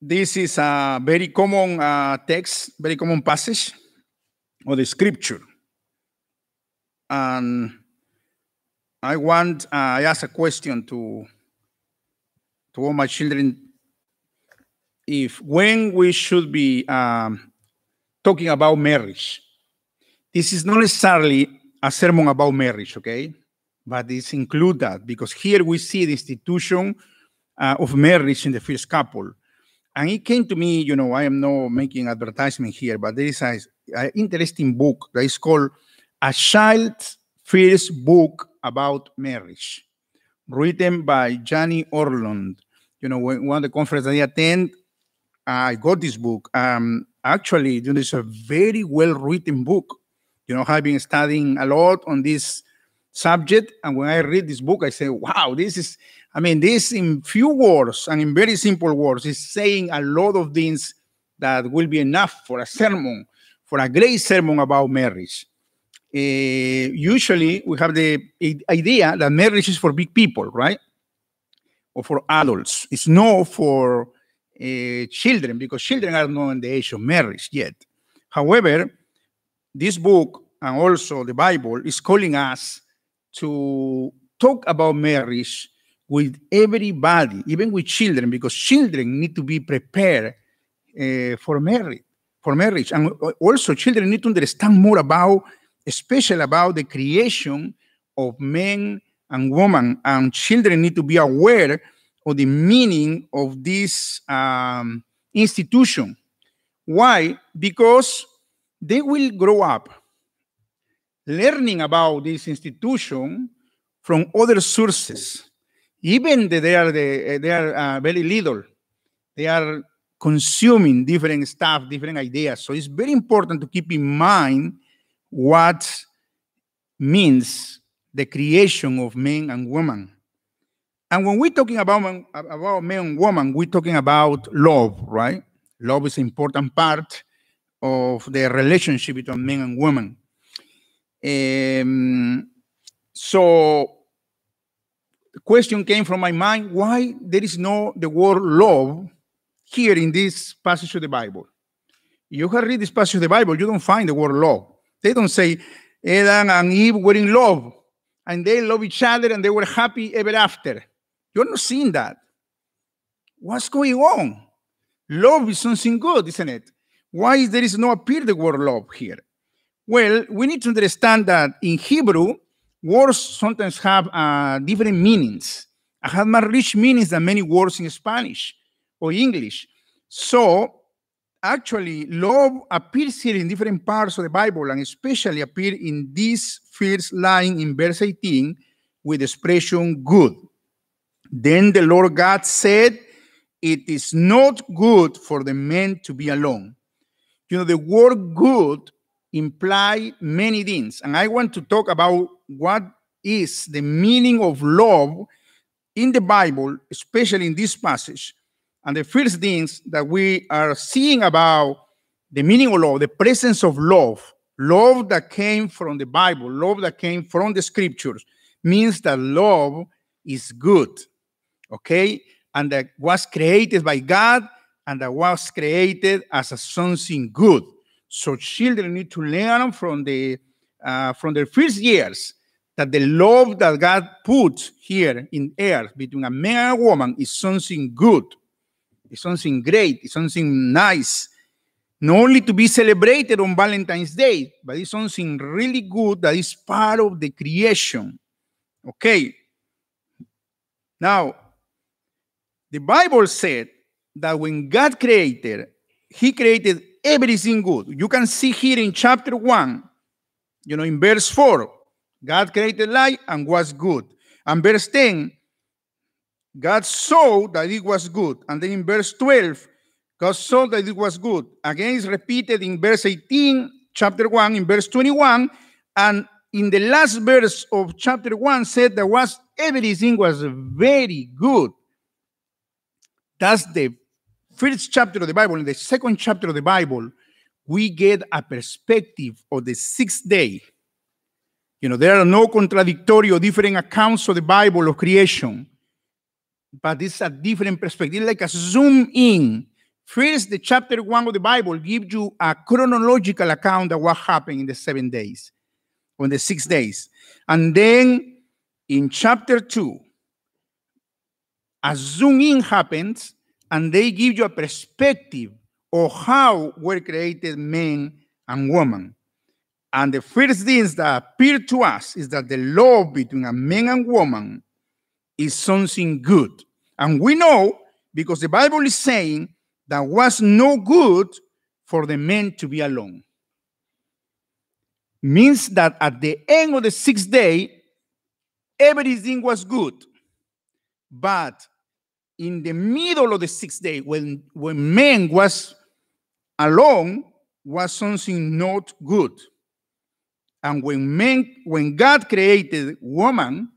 This is a very common uh, text, very common passage of the scripture. And I want, uh, I ask a question to, to all my children if when we should be um, talking about marriage. This is not necessarily a sermon about marriage, okay? But it's include that because here we see the institution uh, of marriage in the first couple and it came to me, you know, I am not making advertisement here, but there is an interesting book that is called A Child's First Book About Marriage, written by Johnny Orlund. You know, when one of the conferences I attend, I got this book. Um, actually, you know, it's a very well written book. You know, I've been studying a lot on this subject, and when I read this book, I say, "Wow, this is I mean, this in few words and in very simple words is saying a lot of things that will be enough for a sermon, for a great sermon about marriage. Uh, usually we have the idea that marriage is for big people, right? Or for adults. It's not for uh, children because children are not in the age of marriage yet. However, this book and also the Bible is calling us to talk about marriage with everybody, even with children, because children need to be prepared uh, for marriage. For marriage, and also children need to understand more about, especially about the creation of men and women, and children need to be aware of the meaning of this um, institution. Why? Because they will grow up learning about this institution from other sources even they are the, eh, they are uh, very little. They are consuming different stuff, different ideas. So it's very important to keep in mind what means the creation of men and women. And when we're talking about men, about men and women, we're talking about love, right? Love is an important part of the relationship between men and women. Um, so the question came from my mind why there is no the word love here in this passage of the Bible. You have read this passage of the Bible, you don't find the word love. They don't say Adam and Eve were in love and they love each other and they were happy ever after. You're not seeing that. What's going on? Love is something good, isn't it? Why there is no appear the word love here? Well, we need to understand that in Hebrew, words sometimes have uh, different meanings. I have more rich meanings than many words in Spanish or English. So actually, love appears here in different parts of the Bible and especially appear in this first line in verse 18 with the expression good. Then the Lord God said, It is not good for the man to be alone. You know, the word good imply many things. And I want to talk about what is the meaning of love in the Bible, especially in this passage. And the first things that we are seeing about the meaning of love, the presence of love, love that came from the Bible, love that came from the scriptures, means that love is good, okay? And that was created by God and that was created as a something good. So children need to learn from the uh, from their first years that the love that God put here in earth between a man and a woman is something good, is something great, is something nice, not only to be celebrated on Valentine's Day, but it's something really good that is part of the creation. Okay. Now, the Bible said that when God created, He created everything good. You can see here in chapter 1, you know, in verse 4, God created light and was good. And verse 10, God saw that it was good. And then in verse 12, God saw that it was good. Again, it's repeated in verse 18, chapter 1, in verse 21. And in the last verse of chapter 1 said that was everything was very good. That's the first chapter of the Bible, in the second chapter of the Bible, we get a perspective of the sixth day. You know, there are no contradictory or different accounts of the Bible of creation, but it's a different perspective, like a zoom in. First, the chapter one of the Bible gives you a chronological account of what happened in the seven days, on the six days. And then in chapter two, a zoom in happens and they give you a perspective of how were created men and women. And the first things that appear to us is that the love between a man and woman is something good. And we know because the Bible is saying that was no good for the men to be alone. Means that at the end of the sixth day, everything was good. But in the middle of the sixth day, when, when man was alone, was something not good. And when men, when God created woman,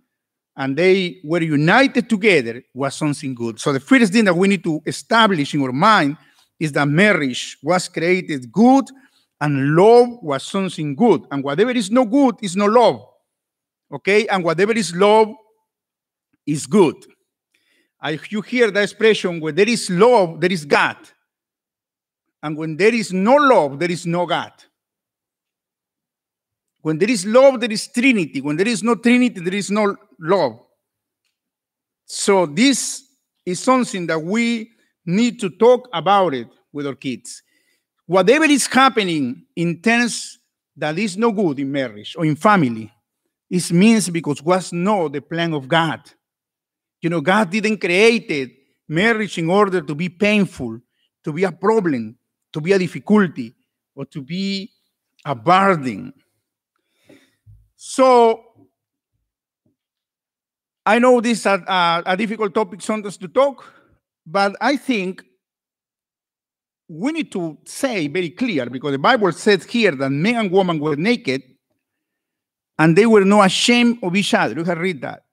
and they were united together, was something good. So the first thing that we need to establish in our mind is that marriage was created good, and love was something good. And whatever is no good is no love. Okay, and whatever is love is good you hear the expression, where there is love, there is God. And when there is no love, there is no God. When there is love, there is Trinity. When there is no Trinity, there is no love. So this is something that we need to talk about it with our kids. Whatever is happening in terms that is no good in marriage or in family, it means because was not the plan of God. You know, God didn't create marriage in order to be painful, to be a problem, to be a difficulty, or to be a burden. So, I know this is a, a, a difficult topic sometimes to talk, but I think we need to say very clear because the Bible says here that men and women were naked and they were not ashamed of each other. You can read that.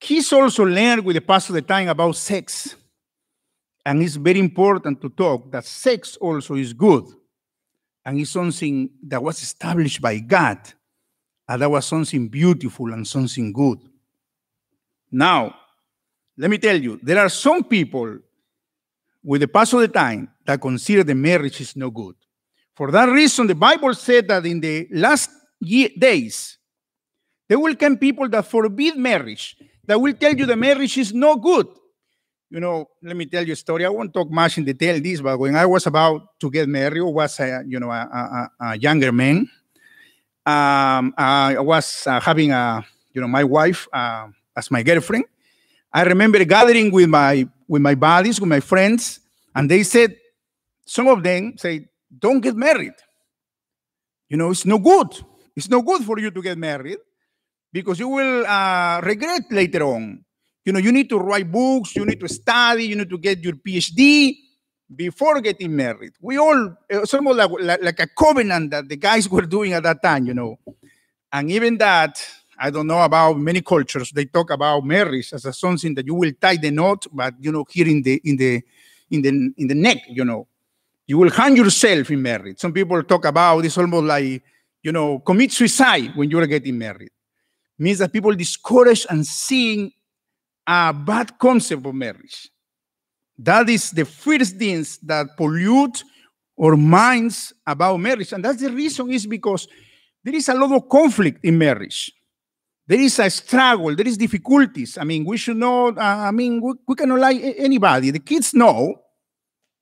He's also learned with the pass of the time about sex. And it's very important to talk that sex also is good. And it's something that was established by God. And that was something beautiful and something good. Now, let me tell you, there are some people with the pass of the time that consider the marriage is no good. For that reason, the Bible said that in the last days, there will come people that forbid marriage that will tell you the marriage is no good. You know, let me tell you a story. I won't talk much in detail this, but when I was about to get married, was a you know a, a, a younger man. Um, I was uh, having a you know my wife uh, as my girlfriend. I remember gathering with my with my buddies, with my friends, and they said, some of them say, "Don't get married." You know, it's no good. It's no good for you to get married because you will uh, regret later on. You know, you need to write books, you need to study, you need to get your PhD before getting married. We all, it's almost like, like, like a covenant that the guys were doing at that time, you know. And even that, I don't know about many cultures. They talk about marriage as a something that you will tie the knot, but you know, here in the in the in the in the neck, you know, you will hang yourself in marriage. Some people talk about it's almost like you know, commit suicide when you're getting married means that people discouraged and seeing a bad concept of marriage. That is the first things that pollute our minds about marriage. And that's the reason is because there is a lot of conflict in marriage. There is a struggle. There is difficulties. I mean, we should know. Uh, I mean, we, we cannot lie anybody. The kids know.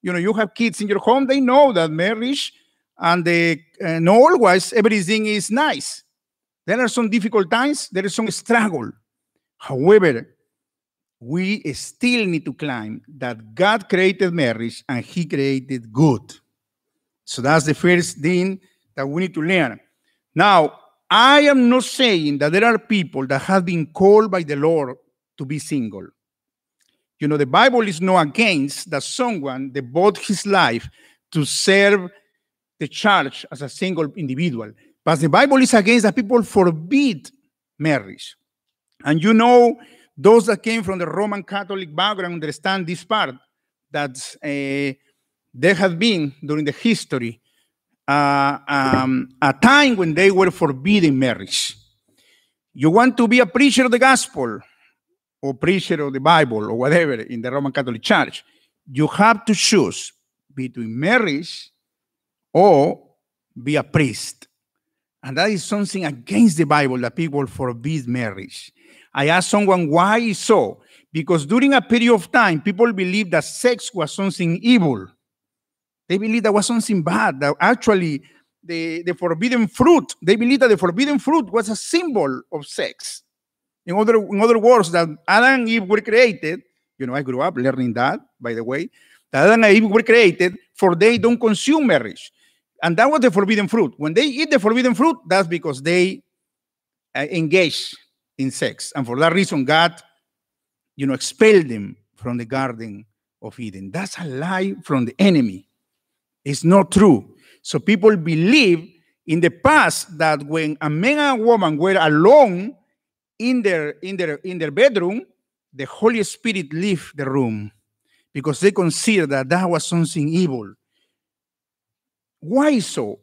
You know, you have kids in your home. They know that marriage and they know always everything is nice. There are some difficult times, there is some struggle. However, we still need to claim that God created marriage and He created good. So that's the first thing that we need to learn. Now, I am not saying that there are people that have been called by the Lord to be single. You know, the Bible is not against that someone devote his life to serve the church as a single individual. But the Bible is against that people forbid marriage. And you know, those that came from the Roman Catholic background understand this part that uh, there have been during the history uh, um, a time when they were forbidding marriage. You want to be a preacher of the gospel or preacher of the Bible or whatever in the Roman Catholic Church, you have to choose between marriage or be a priest. And that is something against the Bible that people forbid marriage. I asked someone why so. Because during a period of time, people believed that sex was something evil. They believed that was something bad, that actually the, the forbidden fruit, they believed that the forbidden fruit was a symbol of sex. In other, in other words, that Adam and Eve were created, you know, I grew up learning that, by the way, that Adam and Eve were created for they don't consume marriage. And that was the forbidden fruit. When they eat the forbidden fruit, that's because they uh, engage in sex. And for that reason, God, you know, expelled them from the Garden of Eden. That's a lie from the enemy. It's not true. So people believe in the past that when a man and a woman were alone in their in their in their bedroom, the Holy Spirit left the room because they considered that that was something evil. Why so?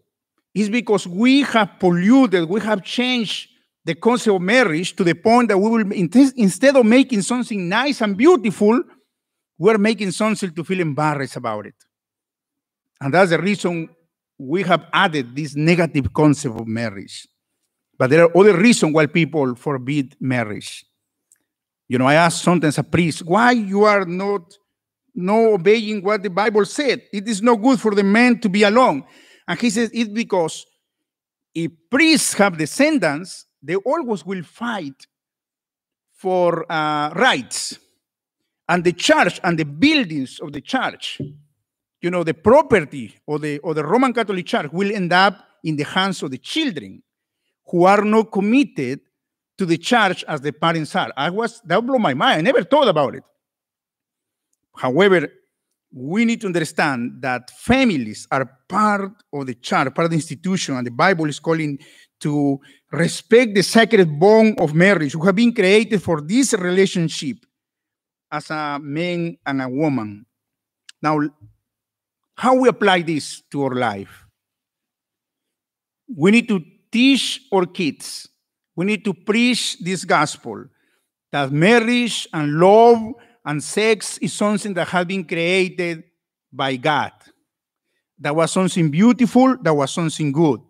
It's because we have polluted, we have changed the concept of marriage to the point that we will, instead of making something nice and beautiful, we're making something to feel embarrassed about it. And that's the reason we have added this negative concept of marriage. But there are other reasons why people forbid marriage. You know, I ask sometimes a priest, why you are not no obeying what the Bible said. It is no good for the man to be alone. And he says it's because if priests have descendants, they always will fight for uh, rights and the church and the buildings of the church. You know, the property or the or the Roman Catholic Church will end up in the hands of the children who are not committed to the church as the parents are. I was that blew my mind. I never thought about it. However, we need to understand that families are part of the church, part of the institution, and the Bible is calling to respect the sacred bond of marriage. who have been created for this relationship as a man and a woman. Now, how we apply this to our life? We need to teach our kids. We need to preach this gospel that marriage and love and sex is something that has been created by God. That was something beautiful, that was something good.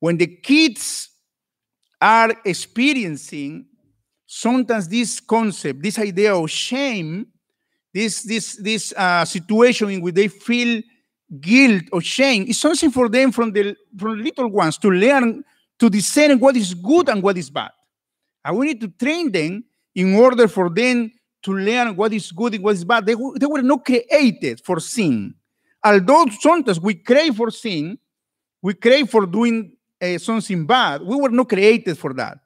When the kids are experiencing sometimes this concept, this idea of shame, this this this uh, situation in which they feel guilt or shame is something for them from the from little ones to learn to discern what is good and what is bad. And we need to train them in order for them to learn what is good and what is bad. They, they were not created for sin. Although sometimes we crave for sin, we crave for doing uh, something bad, we were not created for that.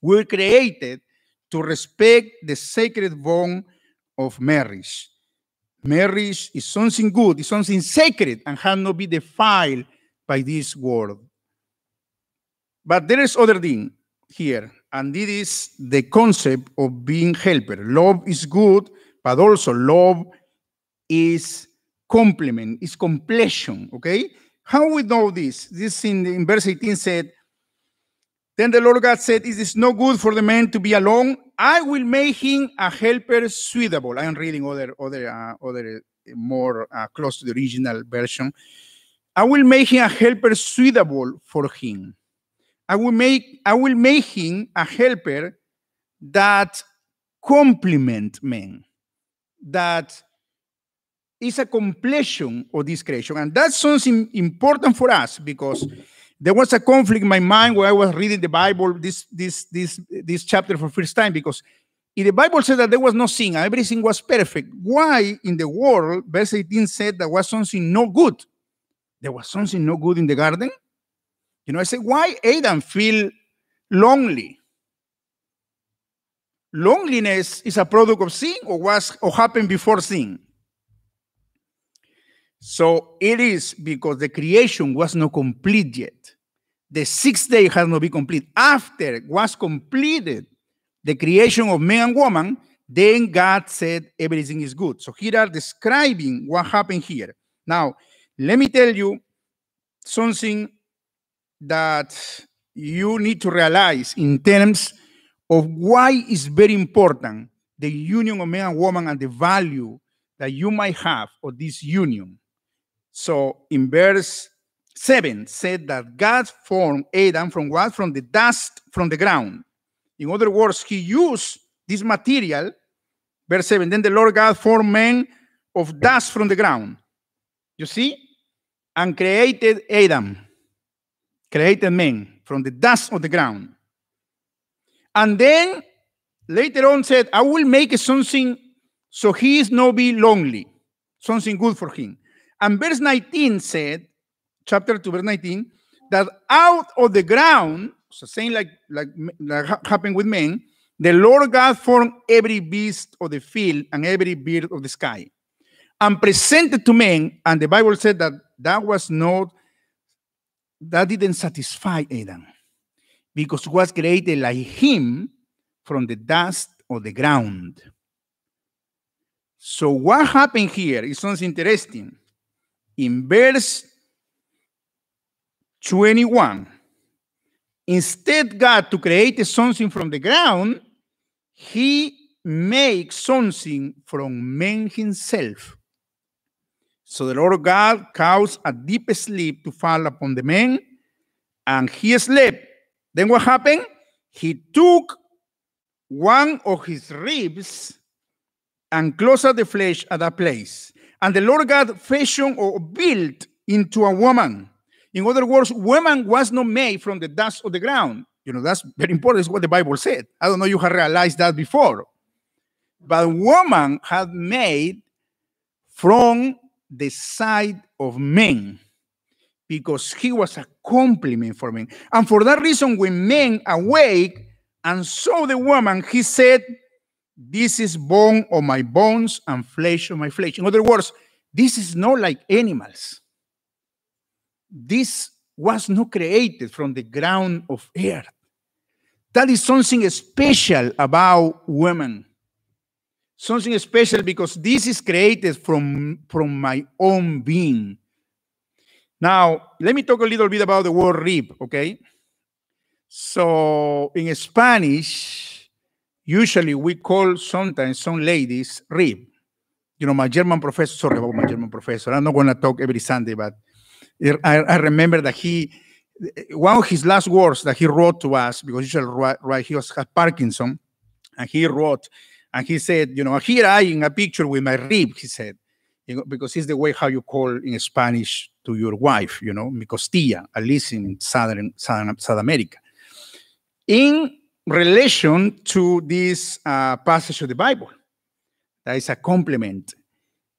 We were created to respect the sacred bond of marriage. Marriage is something good, is something sacred, and has not been defiled by this world. But there is other thing here. And it is the concept of being helper. Love is good, but also love is complement, is completion. Okay? How we know this? This in, in verse 18 said, Then the Lord God said, It is no good for the man to be alone. I will make him a helper suitable. I am reading other, other, uh, other uh, more uh, close to the original version. I will make him a helper suitable for him. I will make I will make him a helper that complement men, that is a completion of this creation. And that's something important for us because there was a conflict in my mind when I was reading the Bible, this this this this chapter for first time, because if the Bible said that there was no sin everything was perfect, why in the world verse 18 said there was something no good? There was something no good in the garden? You know, I say, why Adam feel lonely? Loneliness is a product of sin or was or happened before sin. So it is because the creation was not complete yet. The sixth day has not been complete. After it was completed the creation of man and woman, then God said everything is good. So here are describing what happened here. Now, let me tell you something that you need to realize in terms of why it's very important the union of men and women and the value that you might have of this union. So in verse 7 said that God formed Adam from what? From the dust, from the ground. In other words, he used this material. Verse 7 Then the Lord God formed men of dust from the ground. You see? And created Adam created man from the dust of the ground. And then later on said, I will make something so he is not be lonely, something good for him. And verse 19 said, chapter 2, verse 19, that out of the ground, so same like, like, like happened with men, the Lord God formed every beast of the field and every bird of the sky and presented to men. And the Bible said that that was not that didn't satisfy Adam because was created like him from the dust of the ground. So what happened here is something interesting. In verse 21, instead God to create something from the ground, he makes something from man himself. So the Lord God caused a deep sleep to fall upon the man, and he slept. Then what happened? He took one of his ribs and closed the flesh at that place. And the Lord God fashioned or built into a woman. In other words, woman was not made from the dust of the ground. You know, that's very important. It's what the Bible said. I don't know you have realized that before. But woman had made from the side of men because he was a compliment for men. And for that reason, when men awake and saw the woman, he said, This is bone of my bones and flesh of my flesh. In other words, this is not like animals. This was not created from the ground of earth. That is something special about women something special because this is created from, from my own being. Now, let me talk a little bit about the word rib, okay? So in Spanish, usually we call sometimes some ladies rib. You know, my German professor, sorry about my German professor, I'm not going to talk every Sunday, but I, I, remember that he, one of his last words that he wrote to us, because he was, had Parkinson, and he wrote, and he said, you know, here I in a picture with my rib, he said, you know, because it's the way how you call in Spanish to your wife, you know, mi costilla, at least in Southern, Southern, South America. In relation to this uh, passage of the Bible, that is a compliment.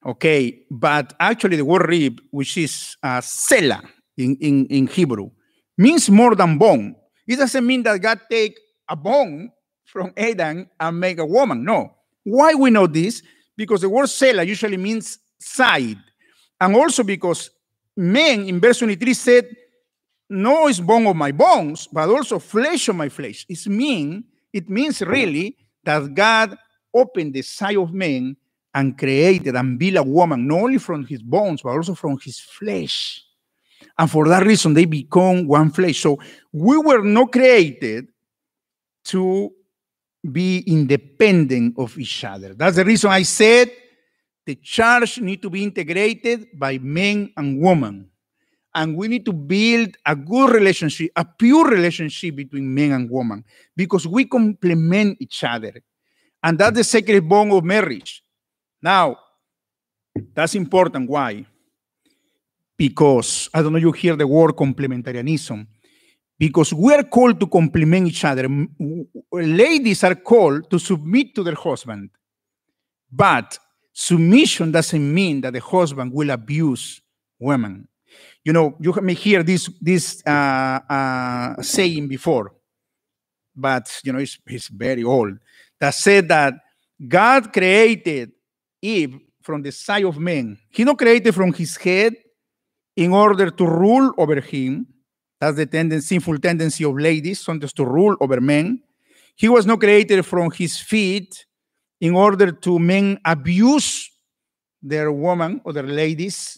Okay, but actually the word rib, which is uh, sela in, in, in Hebrew, means more than bone. It doesn't mean that God take a bone from Adam and make a woman. No. Why we know this? Because the word Selah usually means side. And also because men in verse 23 said, No is bone of my bones, but also flesh of my flesh. It's mean, it means really that God opened the side of man and created and built a woman, not only from his bones, but also from his flesh. And for that reason, they become one flesh. So we were not created to be independent of each other. That's the reason I said the church need to be integrated by men and women. And we need to build a good relationship, a pure relationship between men and women, because we complement each other. And that's the sacred bond of marriage. Now, that's important. Why? Because I don't know you hear the word complementarianism because we are called to complement each other. Ladies are called to submit to their husband, but submission doesn't mean that the husband will abuse women. You know, you may hear this this uh, uh, saying before, but you know it's, it's very old. That said that God created Eve from the side of man. He not created from his head in order to rule over him that's the sinful tendency of ladies, sometimes to rule over men. He was not created from his feet in order to men abuse their woman or their ladies.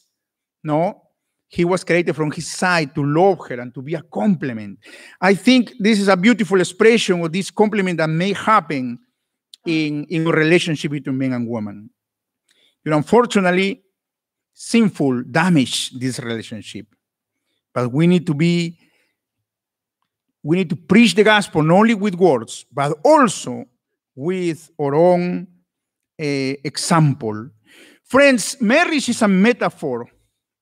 No, he was created from his side to love her and to be a complement. I think this is a beautiful expression of this complement that may happen in, in a relationship between men and women. You know, unfortunately, sinful damage this relationship but we need to be we need to preach the gospel not only with words but also with our own uh, example friends marriage is a metaphor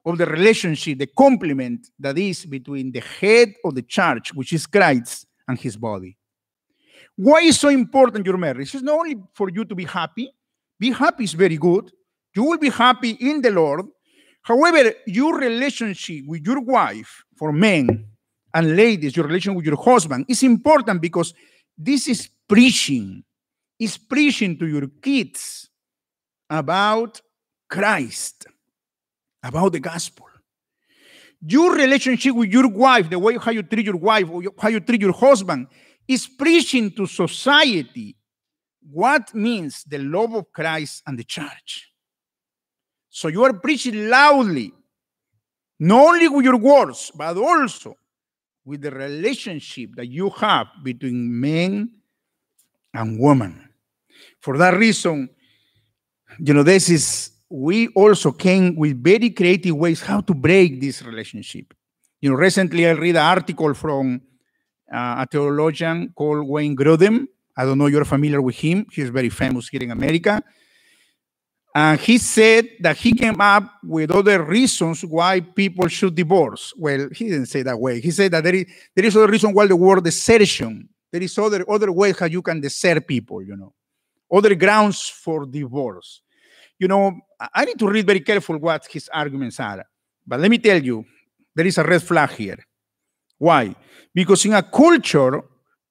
of the relationship the complement that is between the head of the church which is christ and his body why is so important your marriage it's not only for you to be happy be happy is very good you will be happy in the lord However, your relationship with your wife, for men and ladies, your relation with your husband is important because this is preaching. Is preaching to your kids about Christ, about the gospel. Your relationship with your wife, the way how you treat your wife or how you treat your husband, is preaching to society what means the love of Christ and the church. So you are preaching loudly, not only with your words, but also with the relationship that you have between men and women. For that reason, you know, this is, we also came with very creative ways how to break this relationship. You know, recently I read an article from uh, a theologian called Wayne Grudem. I don't know you're familiar with him. He's very famous here in America. And he said that he came up with other reasons why people should divorce. Well, he didn't say that way. He said that there is, there is other reason why the word desertion. There is other, other ways how you can desert people, you know, other grounds for divorce. You know, I need to read very careful what his arguments are. But let me tell you, there is a red flag here. Why? Because in a culture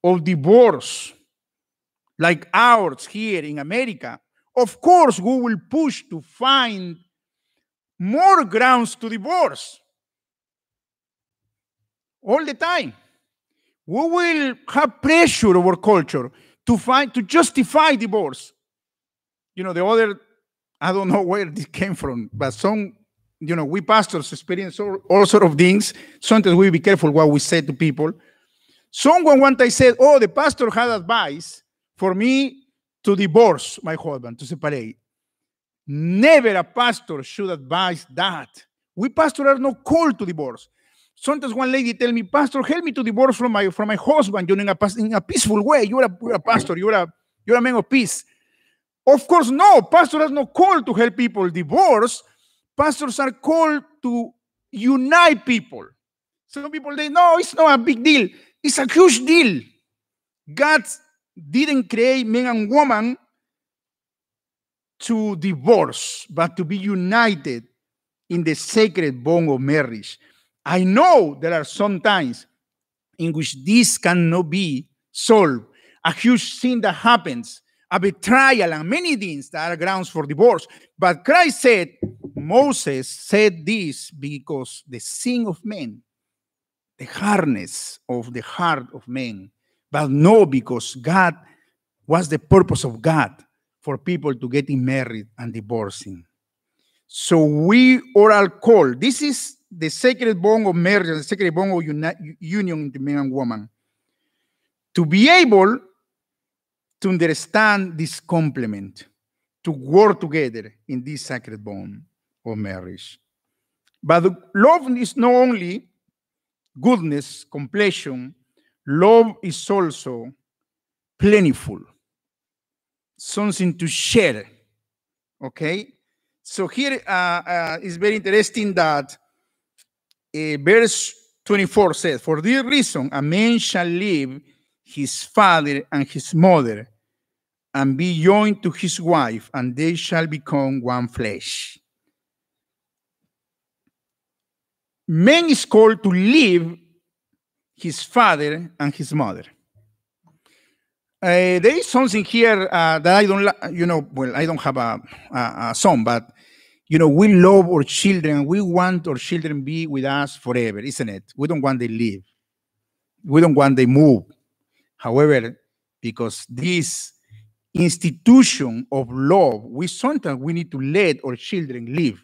of divorce like ours here in America, of course, we will push to find more grounds to divorce all the time. We will have pressure over culture to find to justify divorce. You know, the other, I don't know where this came from, but some, you know, we pastors experience all, all sort of things. Sometimes we be careful what we say to people. Someone one time said, Oh, the pastor had advice for me to divorce my husband, to separate. Never a pastor should advise that. We pastors are not called to divorce. Sometimes one lady tell me, Pastor, help me to divorce from my from my husband, you know, in a, in a peaceful way. You're a, you're a pastor, you're a you're a man of peace. Of course, no, pastor has no call to help people divorce. Pastors are called to unite people. Some people they know it's not a big deal, it's a huge deal. God's didn't create men and women to divorce, but to be united in the sacred bond of marriage. I know there are some times in which this cannot be solved. A huge sin that happens, a betrayal, and many things that are grounds for divorce. But Christ said, Moses said this because the sin of men, the hardness of the heart of men, but no, because God was the purpose of God for people to getting married and divorcing. So we oral call. This is the sacred bond of marriage, the sacred bond of uni union between man and woman. To be able to understand this complement, to work together in this sacred bond of marriage. But love is not only goodness, completion, Love is also plentiful, something to share. Okay? So here uh, uh, it's very interesting that uh, verse 24 says, For this reason, a man shall leave his father and his mother and be joined to his wife, and they shall become one flesh. Man is called to live his father and his mother. Uh, there is something here uh, that I don't, you know, well, I don't have a, a, a son, but, you know, we love our children. We want our children be with us forever, isn't it? We don't want they leave. We don't want they move. However, because this institution of love, we sometimes we need to let our children live.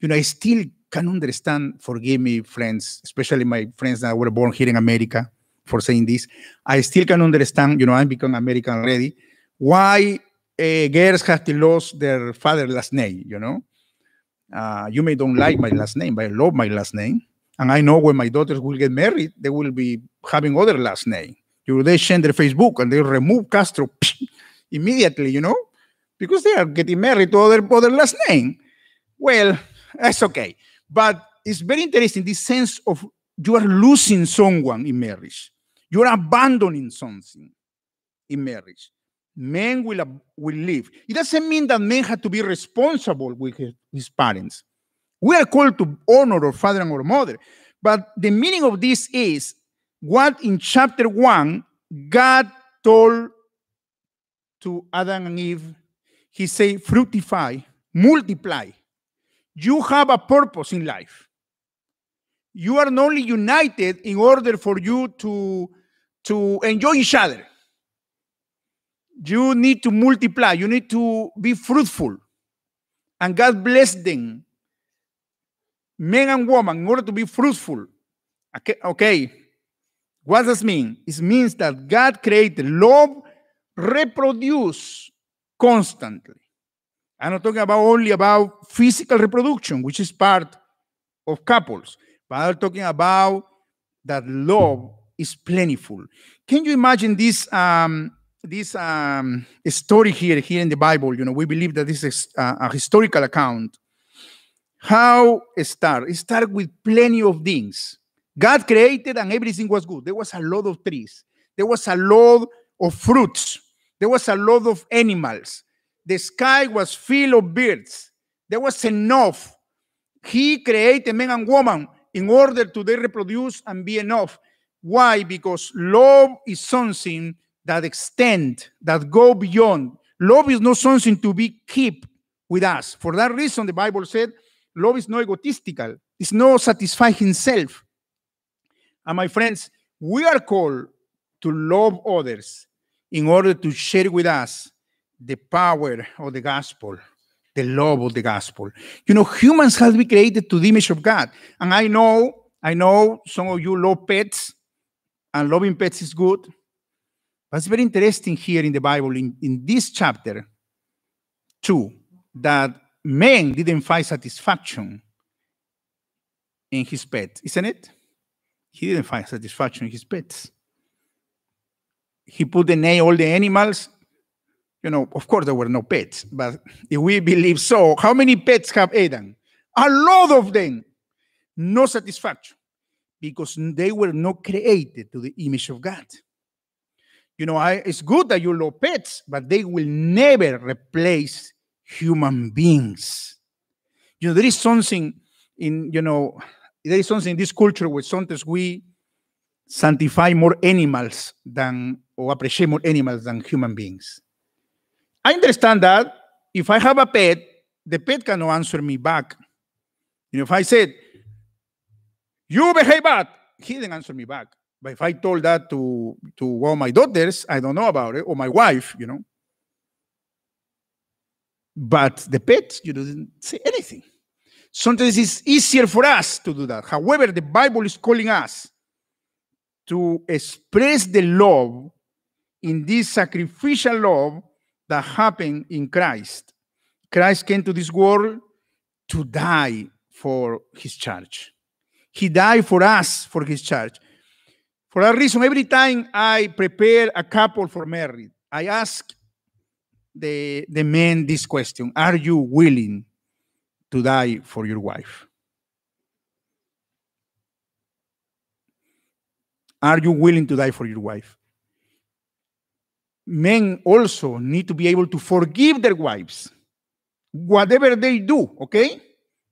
You know, I still can understand, forgive me, friends, especially my friends that were born here in America for saying this. I still can understand, you know, I'm become American already, why uh, girls have to lose their father last name, you know. Uh, you may don't like my last name, but I love my last name. And I know when my daughters will get married, they will be having other last name. You know, they change their Facebook and they remove Castro immediately, you know, because they are getting married to other, other last name. Well, that's okay. But it's very interesting this sense of you are losing someone in marriage. You are abandoning something in marriage. Men will, will live. It doesn't mean that men have to be responsible with his, his parents. We are called to honor our father and our mother. But the meaning of this is what in chapter one, God told to Adam and Eve, He said, fructify, multiply, you have a purpose in life. You are not only united in order for you to, to enjoy each other. You need to multiply. You need to be fruitful. And God bless them, men and women, in order to be fruitful. Okay. okay. What does mean? It means that God created love, reproduce constantly. I'm not talking about only about physical reproduction, which is part of couples, but I'm talking about that love is plentiful. Can you imagine this um, this um, story here here in the Bible? You know, we believe that this is a, a historical account. How it started? It started with plenty of things. God created and everything was good. There was a lot of trees. There was a lot of fruits. There was a lot of animals. The sky was filled of birds. There was enough. He created man and woman in order to they reproduce and be enough. Why? Because love is something that extend, that go beyond. Love is not something to be keep with us. For that reason, the Bible said, love is not egotistical. It's not satisfy himself. And my friends, we are called to love others in order to share with us the power of the gospel, the love of the gospel. You know, humans have been created to the image of God. And I know, I know some of you love pets, and loving pets is good. But it's very interesting here in the Bible, in, in this chapter, too, that man didn't find satisfaction in his pet, isn't it? He didn't find satisfaction in his pets. He put the name all the animals you know, of course there were no pets, but if we believe so, how many pets have Adam? A lot of them. No satisfaction because they were not created to the image of God. You know, I, it's good that you love pets, but they will never replace human beings. You know, there is something in, you know, there is something in this culture where sometimes we sanctify more animals than, or appreciate more animals than human beings. I understand that if I have a pet, the pet cannot answer me back. You know, if I said, you behave bad, he didn't answer me back. But if I told that to, to one of my daughters, I don't know about it, or my wife, you know. But the pet, you didn't say anything. Sometimes it's easier for us to do that. However, the Bible is calling us to express the love in this sacrificial love that happened in Christ. Christ came to this world to die for his church. He died for us, for his church. For that reason, every time I prepare a couple for marriage, I ask the, the men this question Are you willing to die for your wife? Are you willing to die for your wife? men also need to be able to forgive their wives, whatever they do, okay?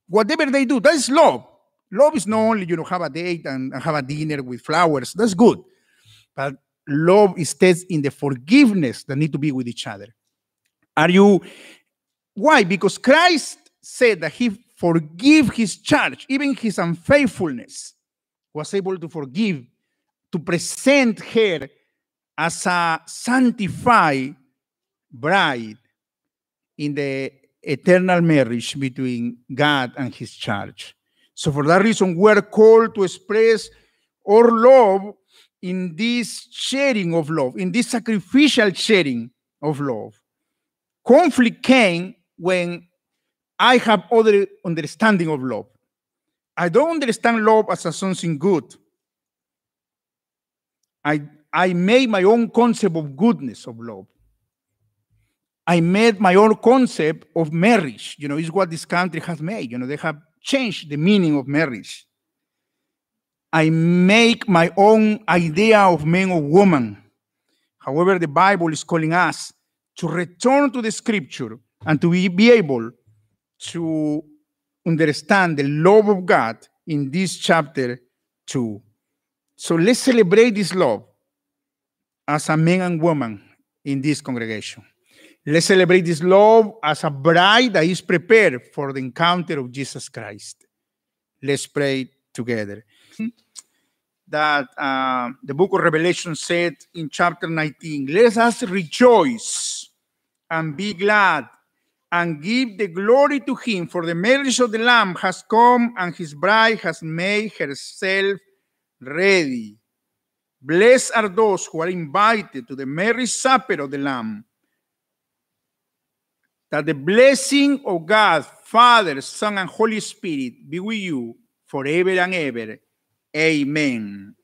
Whatever they do, that is love. Love is not only, you know, have a date and, and have a dinner with flowers. That's good. But love is tested in the forgiveness that need to be with each other. Are you, why? Because Christ said that he forgive his church, even his unfaithfulness was able to forgive, to present her as a sanctified bride in the eternal marriage between God and his church. So for that reason, we're called to express our love in this sharing of love, in this sacrificial sharing of love. Conflict came when I have other understanding of love. I don't understand love as a something good. I I made my own concept of goodness of love. I made my own concept of marriage. You know, is what this country has made. You know, they have changed the meaning of marriage. I make my own idea of man or woman. However, the Bible is calling us to return to the scripture and to be able to understand the love of God in this chapter 2. So let's celebrate this love as a man and woman in this congregation. Let's celebrate this love as a bride that is prepared for the encounter of Jesus Christ. Let's pray together. That uh, the book of Revelation said in chapter 19, let us rejoice and be glad and give the glory to him, for the marriage of the Lamb has come and his bride has made herself ready. Blessed are those who are invited to the merry supper of the Lamb. That the blessing of God, Father, Son, and Holy Spirit be with you forever and ever. Amen.